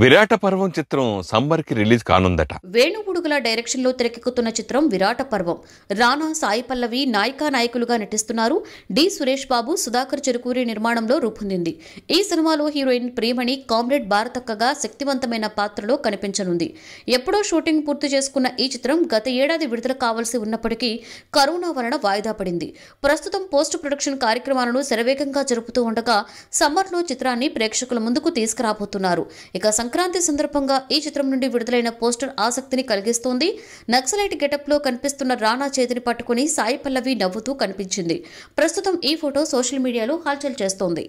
విరాట పర్వం చిత్రం సమ్మర్ కి రిలీజ్ కానుందట వేణుగుడుగుల డైరెక్షన్ లో తెరకెక్కుతున్న చిత్రం విరాట పర్వం రానా సాయి పల్లవి నాయికా నాయకులుగా నటిస్తున్నారు డి సురేష్ బాబు సుధాకర్ చెరుకూరి నిర్మాణంలో రూపొందింది ఈ సినిమాలో హీరోయిన్ ప్రియమణి కామ్రేడ్ భారతక్కగా శక్తివంతమైన పాత్రలో కనిపించనుంది ఎప్పుడో షూటింగ్ పూర్తి చేసుకున్న ఈ చిత్రం గత ఏడాది విడుదల కావాల్సి ఉన్నప్పటికీ కరోనా వలన వాయిదా పడింది ప్రస్తుతం పోస్ట్ ప్రొడక్షన్ కార్యక్రమాలను శరవేగంగా జరుపుతూ ఉండగా సమ్మర్లో చిత్రాన్ని ప్రేక్షకుల ముందుకు తీసుకురాబోతున్నారు ఇక సంక్రాంతి సందర్భంగా ఈ చిత్రం నుండి విడుదలైన పోస్టర్ ఆసక్తిని కలిగిస్తోంది నక్సలైట్ గెటప్ లో కనిపిస్తున్న రానా చేతిని పట్టుకుని సాయి పల్లవి నవ్వుతూ కనిపించింది ప్రస్తుతం ఈ ఫోటో సోషల్ మీడియాలో హల్చల్ చేస్తోంది